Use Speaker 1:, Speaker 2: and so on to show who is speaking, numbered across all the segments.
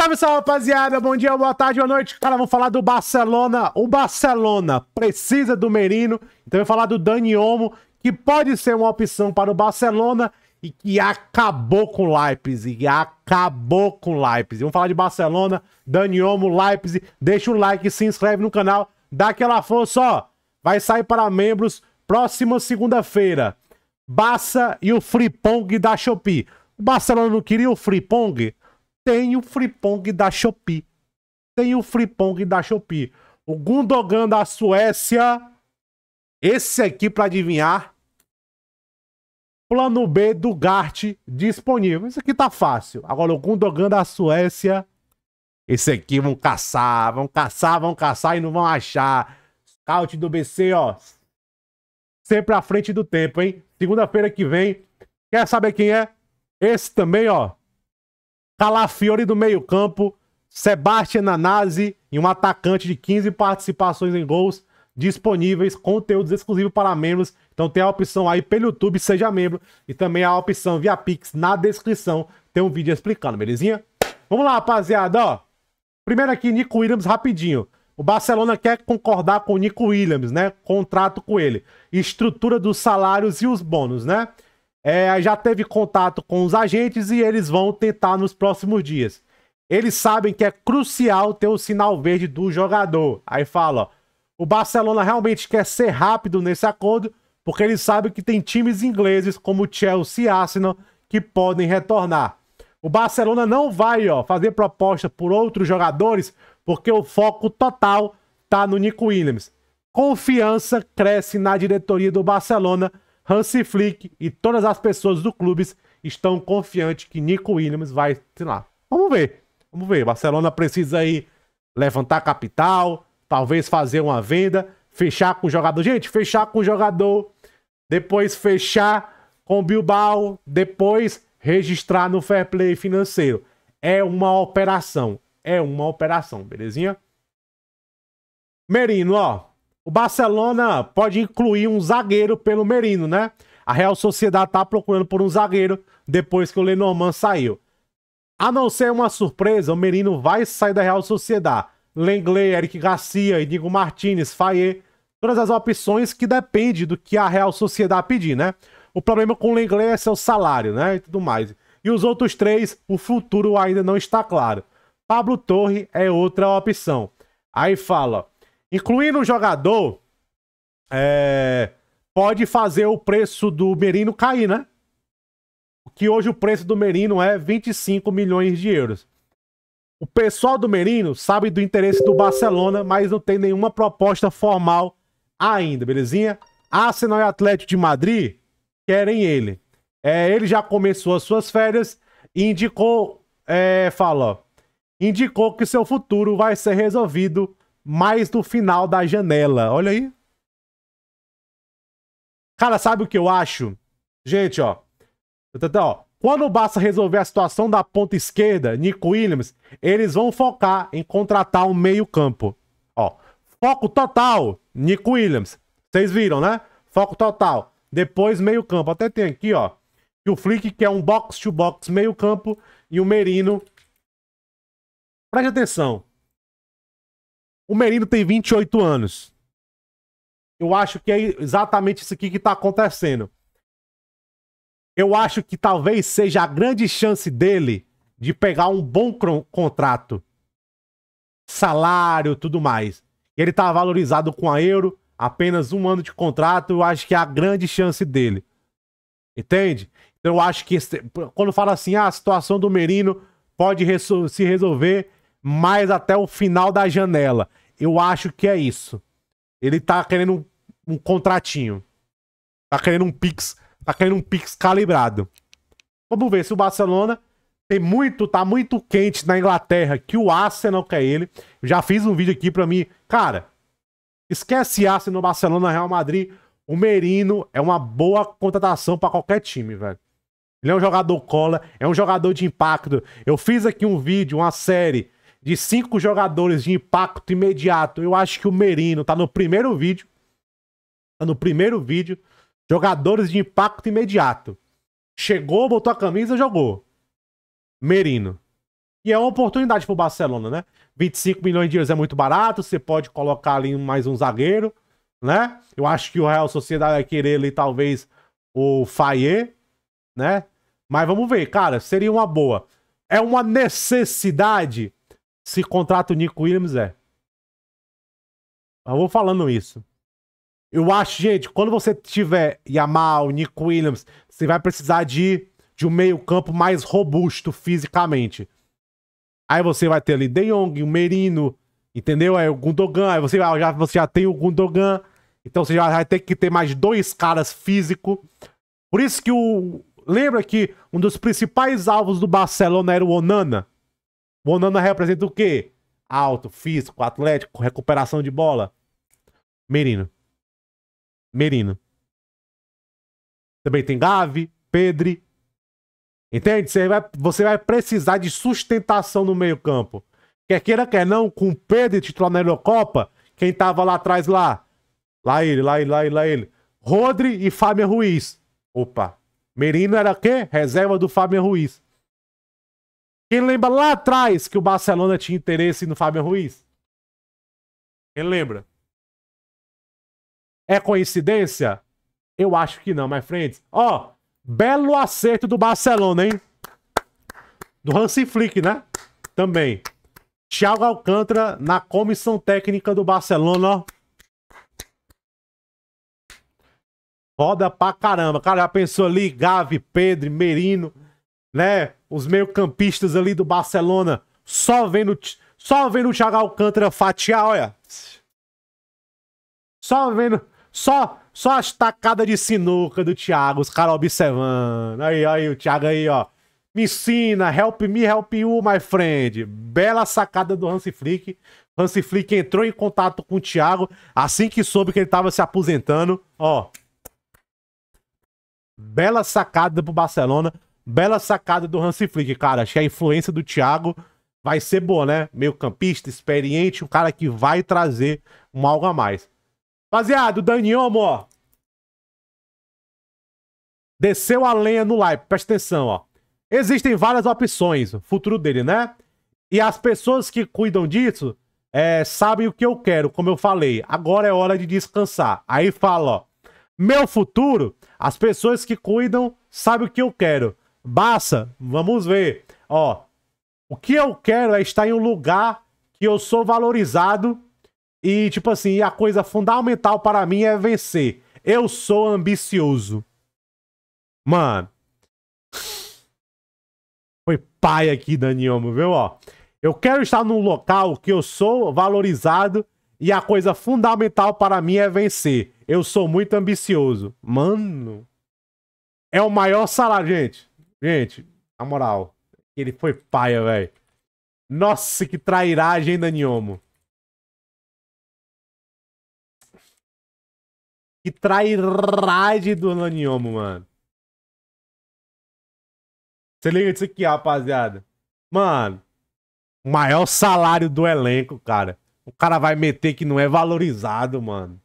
Speaker 1: Salve, salve, rapaziada. Bom dia, boa tarde, boa noite. Cara, vou falar do Barcelona. O Barcelona precisa do Merino. Então eu vou falar do Dani Olmo, que pode ser uma opção para o Barcelona e que acabou com o Leipzig. Acabou com o Leipzig. Vamos falar de Barcelona, Dani Olmo, Leipzig. Deixa o like, se inscreve no canal, dá aquela força, ó. Vai sair para membros próxima segunda-feira. Barça e o Free da Shopee. O Barcelona não queria o Free tem o Fripong da Shopee. Tem o Fripong da Shopee. O Gundogan da Suécia. Esse aqui para adivinhar. Plano B do Gart disponível. Isso aqui tá fácil. Agora o Gundogan da Suécia. Esse aqui vão caçar, vão caçar, vão caçar e não vão achar. Scout do BC, ó. Sempre à frente do tempo, hein? Segunda-feira que vem. Quer saber quem é? Esse também, ó. Calafiori tá do meio-campo, Sebastian Nanazzi e um atacante de 15 participações em gols disponíveis, conteúdos exclusivos para membros. Então tem a opção aí pelo YouTube, seja membro, e também a opção via Pix na descrição. Tem um vídeo explicando, belezinha? Vamos lá, rapaziada, ó. Primeiro aqui, Nico Williams, rapidinho. O Barcelona quer concordar com o Nico Williams, né? Contrato com ele. Estrutura dos salários e os bônus, né? é, já teve contato com os agentes e eles vão tentar nos próximos dias. Eles sabem que é crucial ter o sinal verde do jogador. Aí fala, ó, o Barcelona realmente quer ser rápido nesse acordo, porque eles sabem que tem times ingleses como Chelsea e Arsenal que podem retornar. O Barcelona não vai ó, fazer proposta por outros jogadores, porque o foco total tá no Nico Williams. Confiança cresce na diretoria do Barcelona Hansi Flick e todas as pessoas do clube estão confiantes que Nico Williams vai, sei lá. Vamos ver. Vamos ver. Barcelona precisa aí levantar capital, talvez fazer uma venda, fechar com o jogador. Gente, fechar com o jogador, depois fechar com o Bilbao, depois registrar no fair play financeiro. É uma operação. É uma operação, belezinha? Merino, ó. O Barcelona pode incluir um zagueiro pelo Merino, né? A Real Sociedade está procurando por um zagueiro depois que o Lenormand saiu. A não ser uma surpresa, o Merino vai sair da Real Sociedade. Lenglet, Eric Garcia, Inigo Martinez, Fayet, todas as opções que depende do que a Real Sociedade pedir, né? O problema com o Lenglet é seu salário, né? E tudo mais. E os outros três, o futuro ainda não está claro. Pablo Torre é outra opção. Aí fala, incluindo o jogador, é, pode fazer o preço do Merino cair, né? Que hoje o preço do Merino é 25 milhões de euros. O pessoal do Merino sabe do interesse do Barcelona, mas não tem nenhuma proposta formal ainda, belezinha? Arsenal e Atlético de Madrid querem ele. É, ele já começou as suas férias e indicou, é, indicou que seu futuro vai ser resolvido mais no final da janela. Olha aí. Cara, sabe o que eu acho? Gente, ó. ó quando o Barça resolver a situação da ponta esquerda, Nico Williams, eles vão focar em contratar um meio-campo. Ó. Foco total, Nico Williams. Vocês viram, né? Foco total. Depois meio-campo. Até tem aqui, ó. Que o Flick quer é um box-to-box meio-campo e o Merino. Preste atenção. O Merino tem 28 anos. Eu acho que é exatamente isso aqui que está acontecendo. Eu acho que talvez seja a grande chance dele de pegar um bom contrato. Salário, tudo mais. Ele está valorizado com a euro, apenas um ano de contrato, eu acho que é a grande chance dele. Entende? Então eu acho que esse, quando fala assim, ah, a situação do Merino pode se resolver mais até o final da janela. Eu acho que é isso. Ele tá querendo um contratinho. Tá querendo um Pix. Tá querendo um Pix calibrado. Vamos ver se o Barcelona tem muito, tá muito quente na Inglaterra que o Arsenal quer ele. já fiz um vídeo aqui pra mim. Cara, esquece Arsenal, Barcelona, Real Madrid. O Merino é uma boa contratação para qualquer time, velho. Ele é um jogador cola, é um jogador de impacto. Eu fiz aqui um vídeo, uma série de cinco jogadores de impacto imediato. Eu acho que o Merino tá no primeiro vídeo. Tá no primeiro vídeo. Jogadores de impacto imediato. Chegou, botou a camisa, jogou. Merino. E é uma oportunidade pro Barcelona, né? 25 milhões de euros é muito barato, você pode colocar ali mais um zagueiro, né? Eu acho que o Real Sociedade vai querer ali talvez o Faye né? Mas vamos ver, cara, seria uma boa. É uma necessidade se contrata o Nico Williams, é. Eu vou falando isso. Eu acho, gente, quando você tiver Yamal, Nico Williams, você vai precisar de, de um meio-campo mais robusto fisicamente. Aí você vai ter ali De Jong, o Merino, entendeu? Aí o Gundogan, aí você ah, já, você já tem o Gundogan. Então você já vai ter que ter mais dois caras físico. Por isso que o. Lembra que um dos principais alvos do Barcelona era o Onana? Monana representa o quê? Alto, físico, atlético, recuperação de bola. Merino. Merino. Também tem Gavi, Pedri. Entende? Você vai, você vai precisar de sustentação no meio-campo. Quer queira, quer não, com o Pedri titular na Eurocopa, quem tava lá atrás lá? Lá ele, lá ele, lá ele, lá ele. Rodri e Fábio Ruiz. Opa. Merino era quê? Reserva do Fábio Ruiz. Quem lembra lá atrás que o Barcelona tinha interesse no Fábio Ruiz? Quem lembra? É coincidência? Eu acho que não, my friends. Ó, oh, belo acerto do Barcelona, hein? Do Hansi Flick, né? Também. Thiago Alcântara na comissão técnica do Barcelona, ó. Roda pra caramba. Cara, já pensou ali? Gavi, Pedro, Merino, né? os meio-campistas ali do Barcelona só vendo, só vendo o Thiago Alcântara fatiar, olha. Só vendo, só, só as tacadas de sinuca do Thiago, os caras observando. Aí, aí, o Thiago aí, ó. Me ensina, help me, help you, my friend. Bela sacada do Hansi Flick. Hansi Flick entrou em contato com o Thiago assim que soube que ele tava se aposentando. Ó. Bela sacada pro Barcelona. Bela sacada do Hansi Flick, cara. Acho que a influência do Thiago vai ser boa, né? Meio campista, experiente, um cara que vai trazer um algo a mais. Rapaziada, o Daniomo, ó. Desceu a lenha no live, presta atenção, ó. Existem várias opções, o futuro dele, né? E as pessoas que cuidam disso é, sabem o que eu quero, como eu falei. Agora é hora de descansar. Aí fala, ó. Meu futuro, as pessoas que cuidam sabem o que eu quero. Basta, vamos ver. Ó, o que eu quero é estar em um lugar que eu sou valorizado e, tipo assim, a coisa fundamental para mim é vencer. Eu sou ambicioso. Mano. Foi pai aqui, Daniomo, viu? Ó, eu quero estar num local que eu sou valorizado e a coisa fundamental para mim é vencer. Eu sou muito ambicioso. Mano. É o maior salário, gente. Gente, na moral, ele foi paia, velho. Nossa, que trairagem da Niomo. Que trairagem do Laniomo, mano. Se liga disso aqui, rapaziada. Mano, o maior salário do elenco, cara. O cara vai meter que não é valorizado, mano.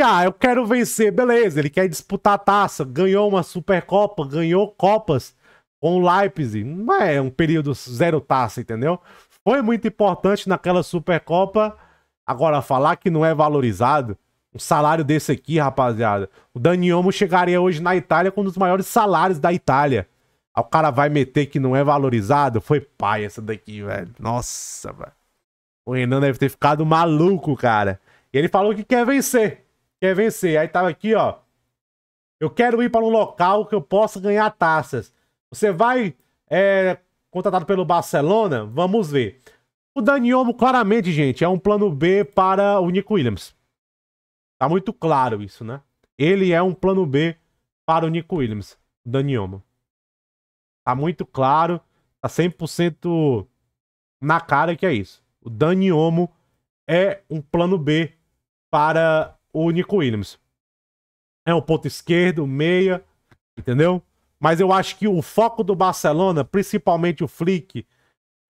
Speaker 1: Ah, eu quero vencer, beleza. Ele quer disputar a taça, ganhou uma Supercopa, ganhou Copas com o Leipzig. Não é um período zero taça, entendeu? Foi muito importante naquela Supercopa. Agora, falar que não é valorizado, um salário desse aqui, rapaziada. O Dani chegaria hoje na Itália com um dos maiores salários da Itália. Aí o cara vai meter que não é valorizado. Foi pai essa daqui, velho. Nossa, velho. O Renan deve ter ficado maluco, cara. E ele falou que quer vencer quer vencer. Aí tava aqui, ó. Eu quero ir para um local que eu possa ganhar taças. Você vai é, contratado pelo Barcelona? Vamos ver. O Dani Olmo, claramente, gente, é um plano B para o Nico Williams. Tá muito claro isso, né? Ele é um plano B para o Nico Williams, o Dani Olmo. Tá muito claro, tá 100% na cara que é isso. O Dani Olmo é um plano B para o Nico Williams. É um ponto esquerdo, meia, entendeu? Mas eu acho que o foco do Barcelona, principalmente o Flick,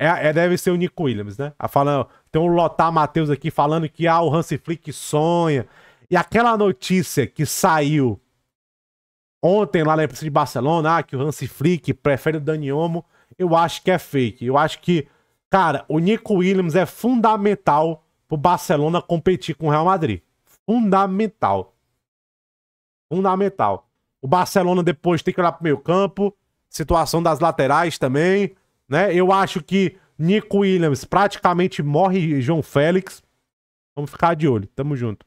Speaker 1: é, é deve ser o Nico Williams, né? A falando, tem um Lotar Matheus aqui falando que ah, o Hans Flick sonha. E aquela notícia que saiu ontem lá na imprensa de Barcelona, ah, que o Hans Flick prefere o Dani Olmo, eu acho que é fake. Eu acho que, cara, o Nico Williams é fundamental pro Barcelona competir com o Real Madrid fundamental. Fundamental. O Barcelona depois tem que olhar pro meio campo. Situação das laterais também. Né? Eu acho que Nico Williams praticamente morre João Félix. Vamos ficar de olho. Tamo junto.